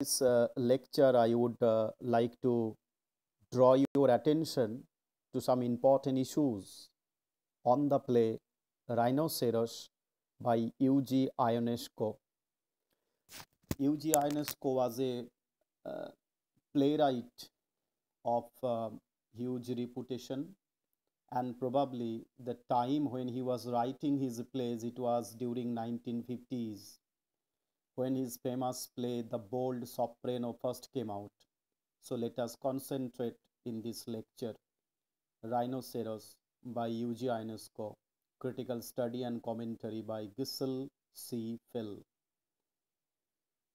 this uh, lecture, I would uh, like to draw your attention to some important issues on the play Rhinoceros by Yuji Ionesco. Yuji Ionesco was a uh, playwright of um, huge reputation and probably the time when he was writing his plays it was during 1950s when his famous play The Bold Soprano first came out. So let us concentrate in this lecture. Rhinoceros by Yuji Ionesco. Critical study and commentary by Gissel C. Phil.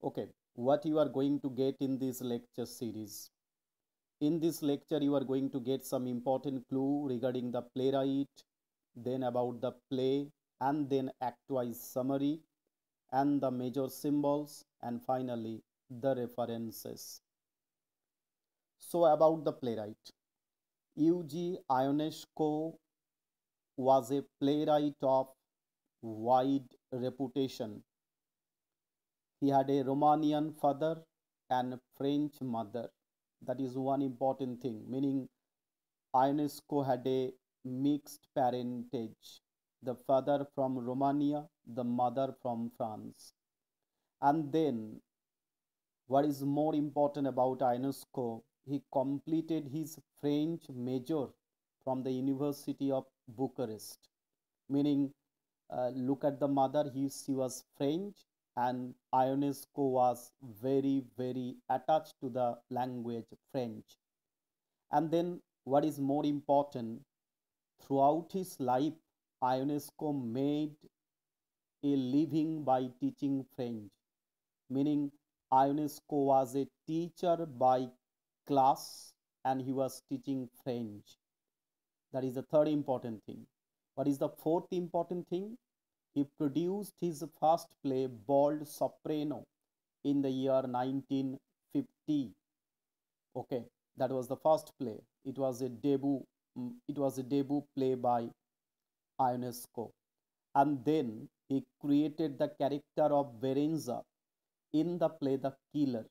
Okay, what you are going to get in this lecture series? In this lecture, you are going to get some important clue regarding the playwright, then about the play, and then act-wise summary, and the major symbols and finally the references. So about the playwright. Euge Ionesco was a playwright of wide reputation. He had a Romanian father and French mother. That is one important thing, meaning Ionesco had a mixed parentage the father from Romania, the mother from France. And then, what is more important about Ionesco, he completed his French major from the University of Bucharest, meaning uh, look at the mother, he, she was French and Ionesco was very, very attached to the language French. And then what is more important, throughout his life, Ionesco made a living by teaching French, meaning Ionesco was a teacher by class and he was teaching French. That is the third important thing. What is the fourth important thing? He produced his first play, Bald Soprano, in the year 1950. Okay, that was the first play. It was a debut. Mm, it was a debut play by Ionesco. And then he created the character of Berenza in the play The Killer.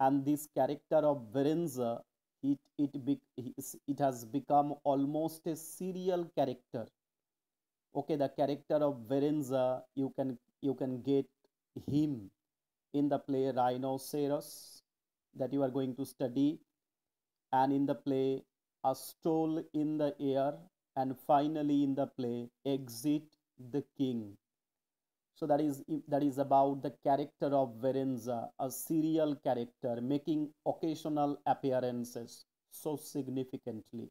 And this character of Berenza, it, it, it has become almost a serial character. Okay, the character of Berenza, you can, you can get him in the play Rhinoceros that you are going to study and in the play A Stole in the Air and finally in the play exit the king so that is that is about the character of Verenza, a serial character making occasional appearances so significantly.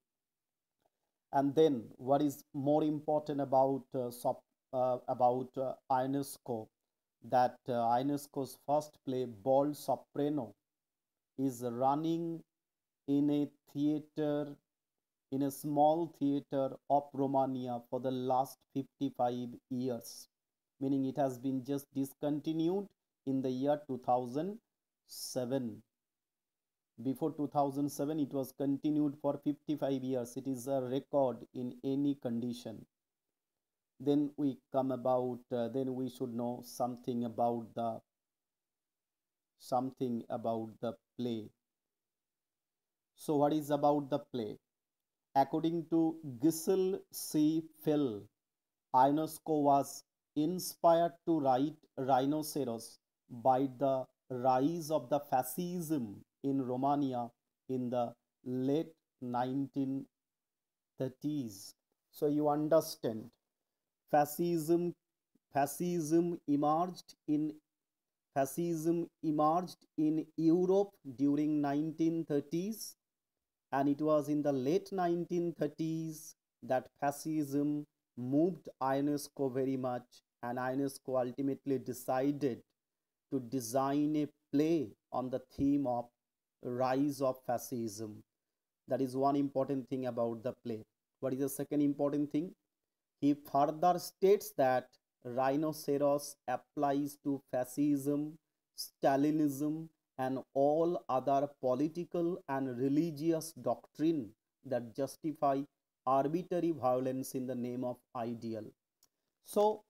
And then what is more important about uh, sop, uh, about uh, Ionesco, that uh, Ionesco's first play, Ball Soprano, is running in a theater in a small theater of Romania for the last 55 years, meaning it has been just discontinued in the year 2007. Before 2007, it was continued for 55 years. It is a record in any condition. Then we come about, uh, then we should know something about the something about the play. So what is about the play? According to Gisel C. Phil, Ionesco was inspired to write Rhinoceros by the rise of the fascism in Romania in the late 1930s. So you understand, fascism fascism emerged in fascism emerged in Europe during 1930s and it was in the late 1930s that fascism moved Ionesco very much and Ionesco ultimately decided to design a play on the theme of rise of fascism. That is one important thing about the play. What is the second important thing? He further states that rhinoceros applies to fascism, Stalinism and all other political and religious doctrine that justify arbitrary violence in the name of ideal. So,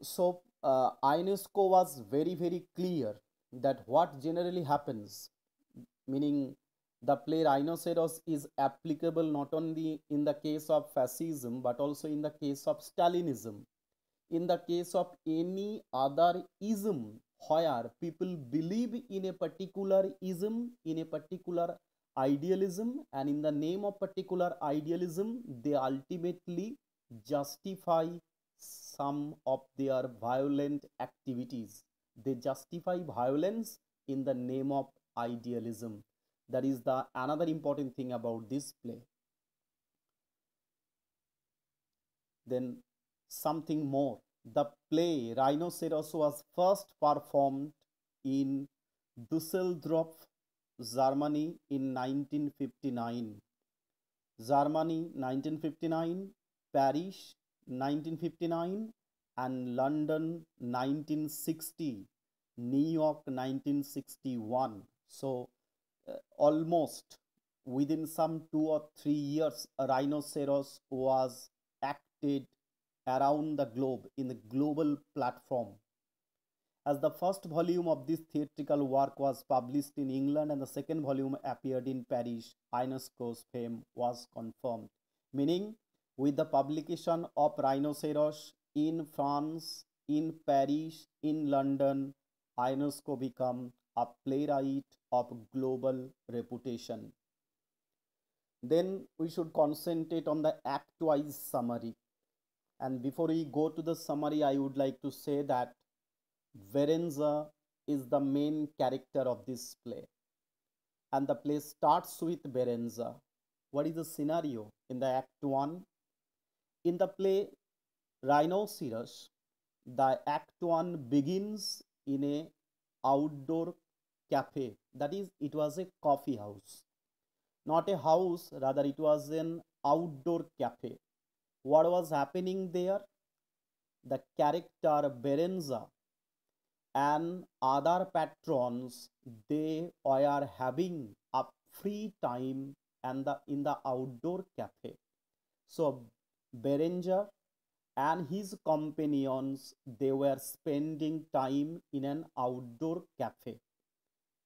so uh, Ionesco was very very clear that what generally happens, meaning the play Rhinoceros is applicable not only in the case of fascism but also in the case of Stalinism. In the case of any other ism where people believe in a particular ism, in a particular idealism, and in the name of particular idealism, they ultimately justify some of their violent activities. They justify violence in the name of idealism. That is the another important thing about this play. Then something more the play Rhinoceros was first performed in Dusseldorf, Germany in 1959. Germany 1959, Paris 1959 and London 1960, New York 1961. So uh, almost within some two or three years, Rhinoceros was acted around the globe in a global platform. As the first volume of this theatrical work was published in England and the second volume appeared in Paris, Ionesco's fame was confirmed. Meaning, with the publication of Rhinoceros in France, in Paris, in London, Ionesco became a playwright of global reputation. Then we should concentrate on the act-wise summary and before we go to the summary i would like to say that Verenza is the main character of this play and the play starts with Verenza. What is the scenario in the act 1? In the play Rhinoceros, the act 1 begins in a outdoor cafe that is it was a coffee house not a house rather it was an outdoor cafe what was happening there? The character Berenza and other patrons, they were having a free time and the, in the outdoor cafe. So berenza and his companions, they were spending time in an outdoor cafe.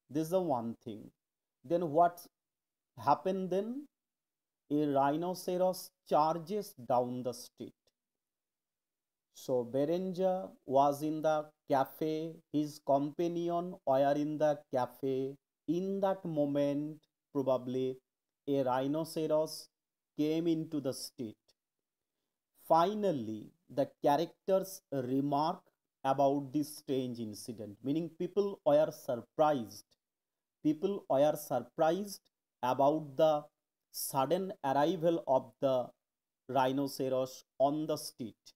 This is the one thing. Then what happened then? a rhinoceros charges down the street. So Berenger was in the cafe, his companion were in the cafe. In that moment, probably a rhinoceros came into the street. Finally, the characters remark about this strange incident, meaning people were surprised. People were surprised about the sudden arrival of the rhinoceros on the street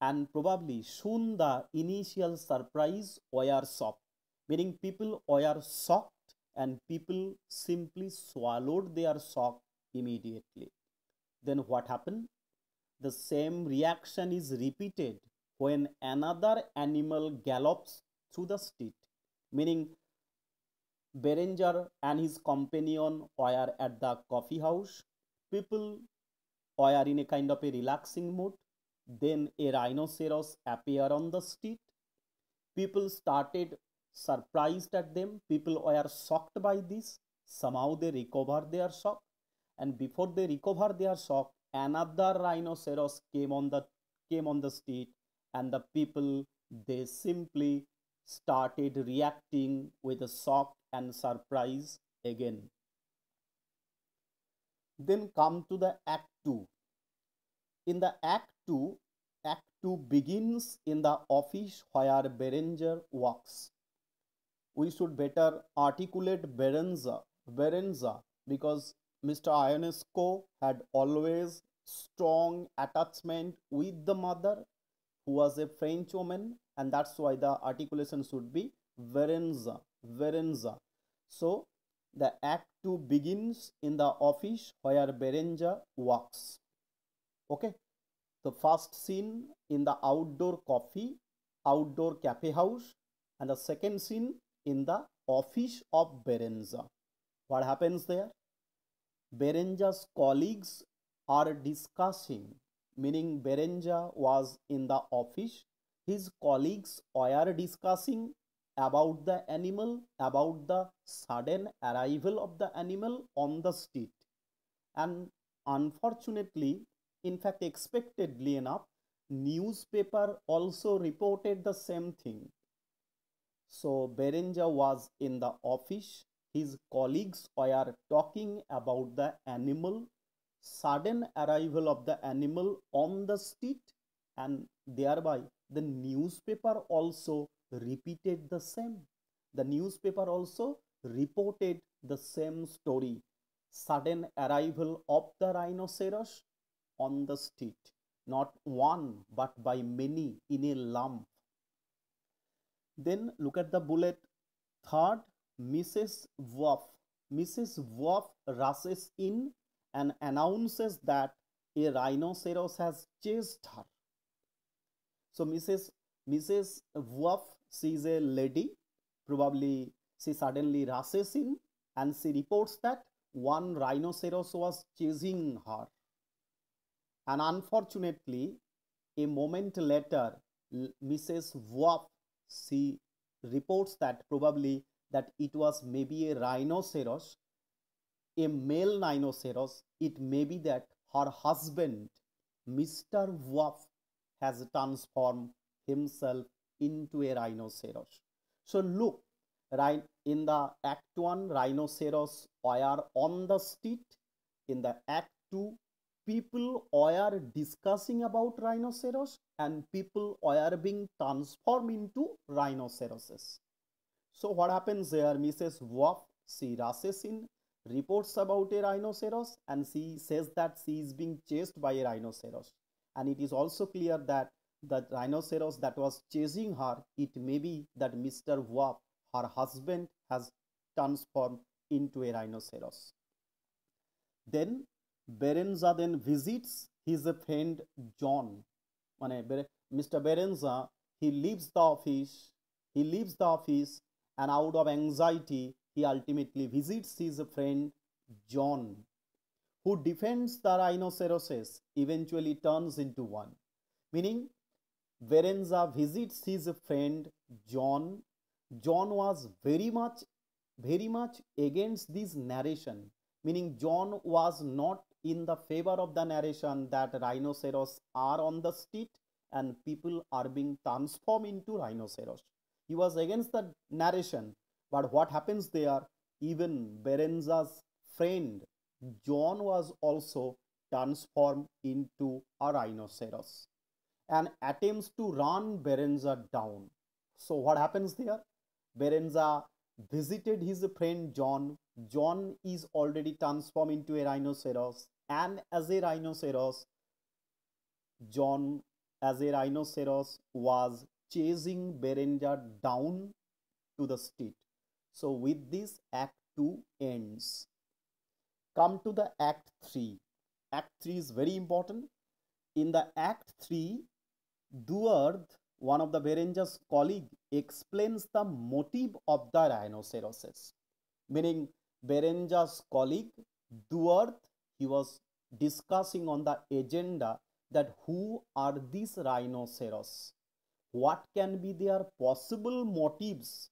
and probably soon the initial surprise were shocked meaning people were shocked and people simply swallowed their shock immediately then what happened the same reaction is repeated when another animal gallops through the street meaning Berenger and his companion were at the coffee house. People were in a kind of a relaxing mood. Then a rhinoceros appeared on the street. People started surprised at them. People were shocked by this. Somehow they recovered their shock. And before they recovered their shock, another rhinoceros came on the came on the street and the people they simply started reacting with a shock and surprise again. Then come to the Act 2. In the Act 2, Act 2 begins in the office where Berenger works. We should better articulate Berenza, Berenza because Mr. Ionesco had always strong attachment with the mother who was a French woman and that's why the articulation should be Berenza. Berenza. So the act 2 begins in the office where Berenza works. Okay. The first scene in the outdoor coffee, outdoor cafe house and the second scene in the office of Berenza. What happens there? Berenza's colleagues are discussing, meaning Berenza was in the office. His colleagues were discussing about the animal, about the sudden arrival of the animal on the street. And unfortunately, in fact, expectedly enough, newspaper also reported the same thing. So Berenja was in the office. His colleagues were talking about the animal, sudden arrival of the animal on the street, and thereby the newspaper also repeated the same. The newspaper also reported the same story sudden arrival of the rhinoceros on the street, not one but by many in a lump. Then look at the bullet. Third, Mrs. Wolf. Mrs. Wolf rushes in and announces that a rhinoceros has chased her. So Mrs. Mrs. Wolf she is a lady probably she suddenly rushes in and she reports that one rhinoceros was chasing her and unfortunately a moment later mrs Wop she reports that probably that it was maybe a rhinoceros a male rhinoceros it may be that her husband mr Wop has transformed himself into a rhinoceros. So look, right in the act 1 rhinoceros were on the street. In the act 2 people were discussing about rhinoceros and people were being transformed into rhinoceroses. So what happens here? Mrs. Wolf, she rushes in, reports about a rhinoceros and she says that she is being chased by a rhinoceros. And it is also clear that the rhinoceros that was chasing her, it may be that Mr. Wap, her husband, has transformed into a rhinoceros. Then Berenza then visits his friend John. Mr. Berenza, he leaves the office, he leaves the office and out of anxiety, he ultimately visits his friend John, who defends the rhinoceroses, eventually turns into one. Meaning Verenza visits his friend John. John was very much, very much against this narration, meaning John was not in the favor of the narration that rhinoceros are on the street and people are being transformed into rhinoceros. He was against the narration, but what happens there? Even Berenza's friend John was also transformed into a rhinoceros and attempts to run Berenza down. So what happens there? Berenza visited his friend John. John is already transformed into a rhinoceros and as a rhinoceros, John as a rhinoceros was chasing Berenza down to the street. So with this act 2 ends. Come to the act 3. Act 3 is very important. In the act 3, Duard, one of the Berenger's colleague, explains the motive of the rhinoceroses. Meaning Berenger's colleague, Duard, he was discussing on the agenda that who are these rhinoceros? What can be their possible motives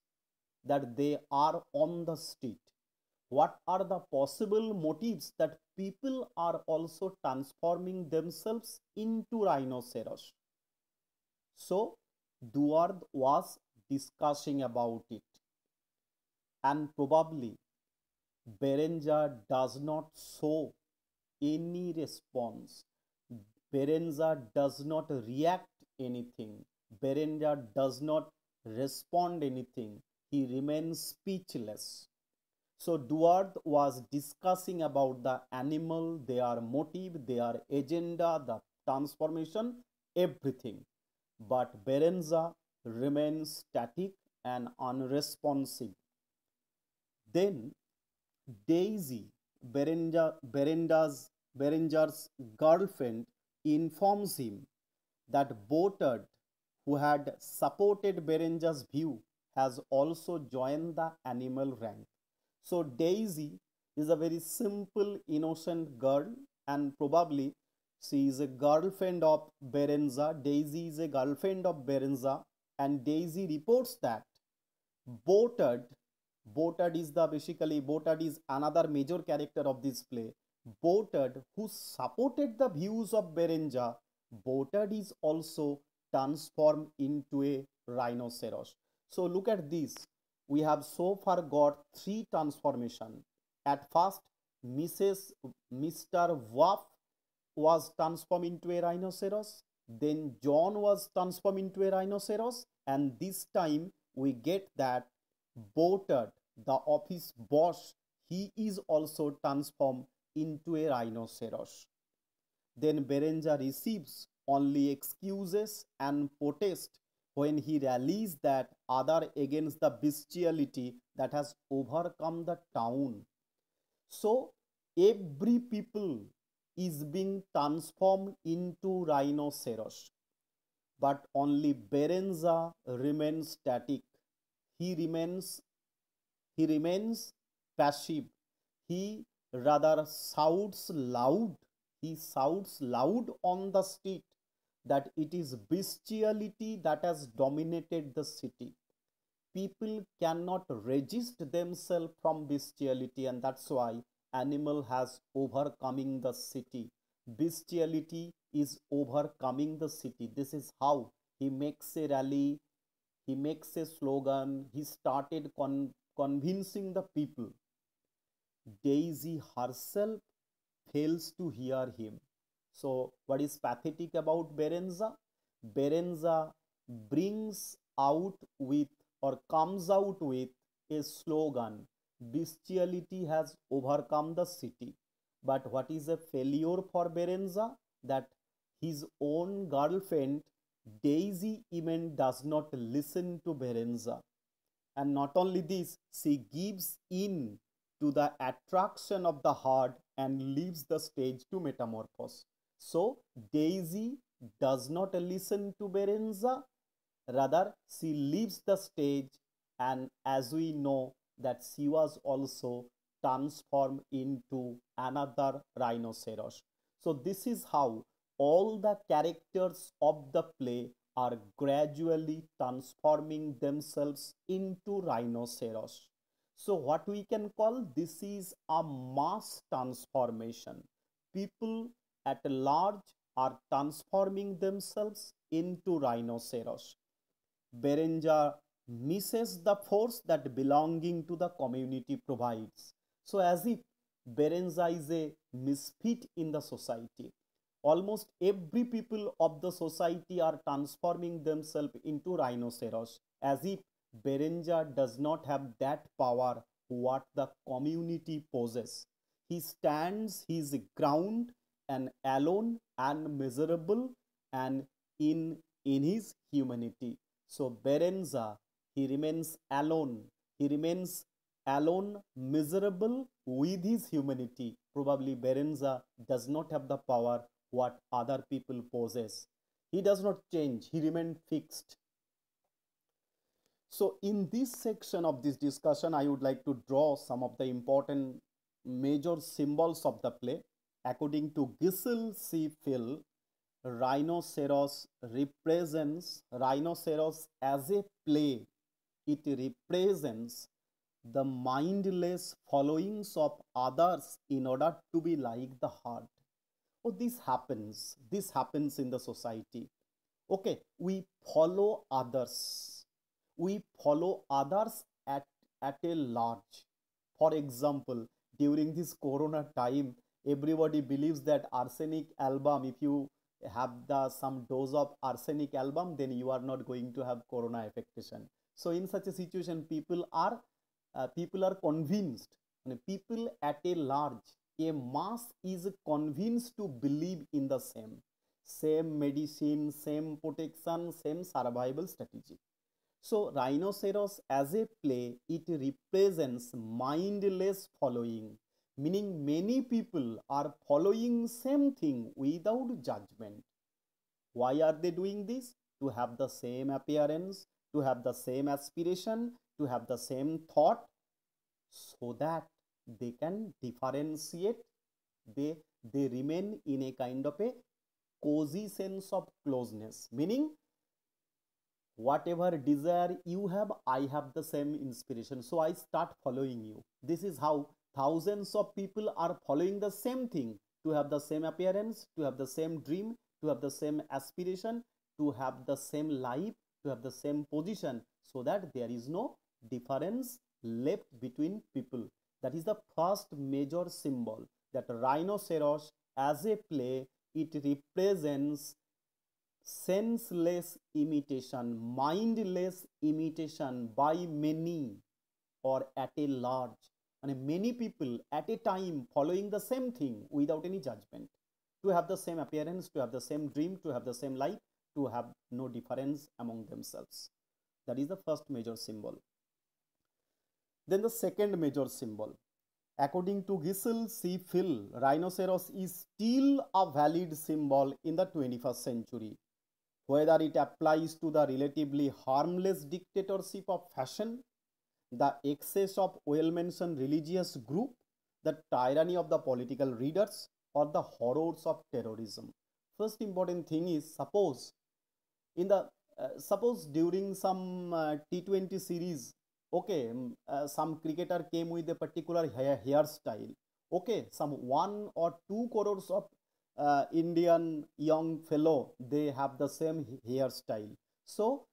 that they are on the street? What are the possible motives that people are also transforming themselves into rhinoceros? So Duard was discussing about it. And probably Berenza does not show any response. Berenza does not react anything. Berenza does not respond anything. He remains speechless. So Duarte was discussing about the animal, their motive, their agenda, the transformation, everything but Berenza remains static and unresponsive. Then Daisy, Berenja, Berenja's girlfriend, informs him that Botard, who had supported Berenja's view, has also joined the animal rank. So Daisy is a very simple, innocent girl and probably she is a girlfriend of Berenza. Daisy is a girlfriend of Berenza. And Daisy reports that Botard, Botard is the basically, Botard is another major character of this play. Botard, who supported the views of Berenza, Botard is also transformed into a rhinoceros. So look at this. We have so far got three transformation. At first, Mrs. Mr. Waff was transformed into a rhinoceros. Then John was transformed into a rhinoceros. And this time we get that Botard, the office boss, he is also transformed into a rhinoceros. Then Berenja receives only excuses and protest when he rallies that other against the bestiality that has overcome the town. So every people is being transformed into rhinoceros. But only Berenza remains static. He remains he remains passive. He rather shouts loud. He shouts loud on the street that it is bestiality that has dominated the city. People cannot resist themselves from bestiality, and that's why animal has overcoming the city. Bestiality is overcoming the city. This is how he makes a rally, he makes a slogan, he started con convincing the people. Daisy herself fails to hear him. So, what is pathetic about Berenza? Berenza brings out with or comes out with a slogan bestiality has overcome the city. But what is a failure for Berenza? That his own girlfriend Daisy Eman does not listen to Berenza. And not only this, she gives in to the attraction of the heart and leaves the stage to metamorphose. So Daisy does not listen to Berenza, rather she leaves the stage and as we know that she was also transformed into another rhinoceros. So this is how all the characters of the play are gradually transforming themselves into rhinoceros. So what we can call this is a mass transformation. People at large are transforming themselves into rhinoceros. Berenja misses the force that belonging to the community provides. So, as if Berenza is a misfit in the society. Almost every people of the society are transforming themselves into rhinoceros as if Berenja does not have that power what the community possesses. He stands his ground and alone and miserable and in, in his humanity. So Berenza he remains alone. He remains alone, miserable with his humanity. Probably Berenza does not have the power what other people possess. He does not change, he remains fixed. So, in this section of this discussion, I would like to draw some of the important major symbols of the play. According to Gisel C. Phil, rhinoceros represents rhinoceros as a play it represents the mindless followings of others in order to be like the heart. Oh, this happens. This happens in the society. Okay, we follow others. We follow others at, at a large. For example, during this corona time, everybody believes that arsenic album, if you have the some dose of arsenic album, then you are not going to have corona affection. So in such a situation, people are uh, people are convinced. people at a large, a mass is convinced to believe in the same, same medicine, same protection, same survival strategy. So rhinoceros as a play, it represents mindless following, meaning many people are following same thing without judgment. Why are they doing this? To have the same appearance, to have the same aspiration, to have the same thought, so that they can differentiate, they, they remain in a kind of a cozy sense of closeness, meaning whatever desire you have, I have the same inspiration. So I start following you. This is how thousands of people are following the same thing to have the same appearance, to have the same dream, to have the same aspiration, to have the same life, to have the same position so that there is no difference left between people. That is the first major symbol that rhinoceros as a play, it represents senseless imitation, mindless imitation by many or at a large. And many people at a time following the same thing without any judgment. To have the same appearance, to have the same dream, to have the same life, to have no difference among themselves. That is the first major symbol. Then the second major symbol. According to Gisel C. Phil, rhinoceros is still a valid symbol in the 21st century. Whether it applies to the relatively harmless dictatorship of fashion, the excess of well-mentioned religious group, the tyranny of the political readers, or the horrors of terrorism. First important thing is suppose in the uh, suppose during some uh, T20 series, okay, um, uh, some cricketer came with a particular hair hairstyle. Okay, some one or two crores of uh, Indian young fellow, they have the same hairstyle. So,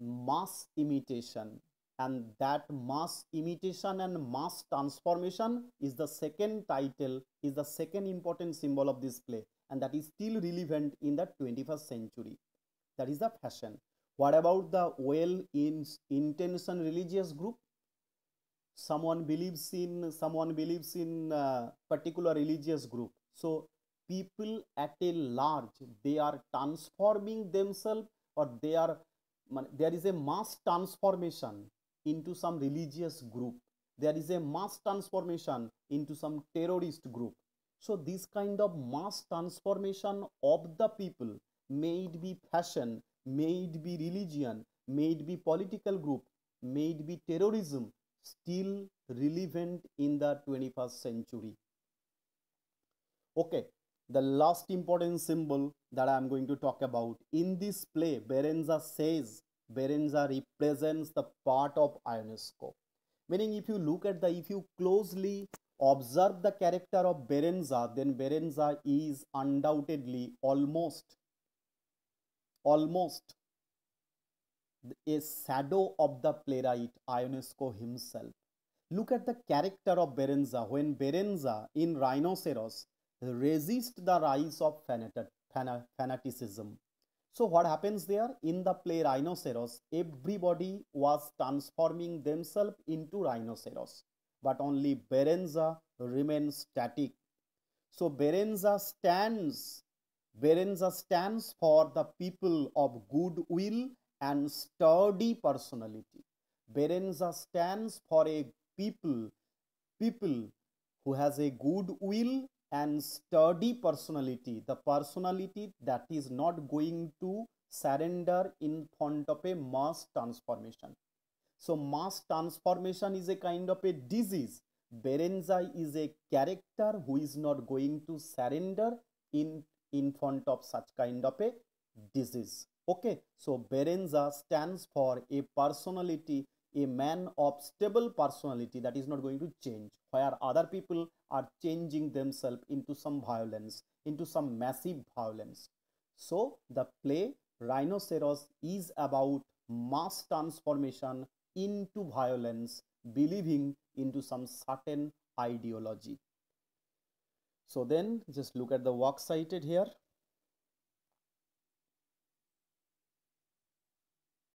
mass imitation and that mass imitation and mass transformation is the second title, is the second important symbol of this play and that is still relevant in the 21st century that is the fashion what about the well in intention religious group someone believes in someone believes in uh, particular religious group so people at a large they are transforming themselves or they are there is a mass transformation into some religious group there is a mass transformation into some terrorist group so this kind of mass transformation of the people may it be fashion, may it be religion, may it be political group, may it be terrorism, still relevant in the 21st century. Okay, the last important symbol that I am going to talk about. In this play, Berenza says Berenza represents the part of Ionesco. Meaning, if you look at the, if you closely observe the character of Berenza, then Berenza is undoubtedly almost almost a shadow of the playwright Ionesco himself. Look at the character of Berenza. When Berenza in Rhinoceros resists the rise of fanaticism. So what happens there? In the play Rhinoceros, everybody was transforming themselves into rhinoceros. But only Berenza remains static. So Berenza stands Berenza stands for the people of goodwill and sturdy personality. Berenza stands for a people, people who has a good will and sturdy personality, the personality that is not going to surrender in front of a mass transformation. So mass transformation is a kind of a disease. Berenza is a character who is not going to surrender in in front of such kind of a disease. Okay, so Berenza stands for a personality, a man of stable personality that is not going to change, where other people are changing themselves into some violence, into some massive violence. So the play Rhinoceros is about mass transformation into violence, believing into some certain ideology. So then just look at the works cited here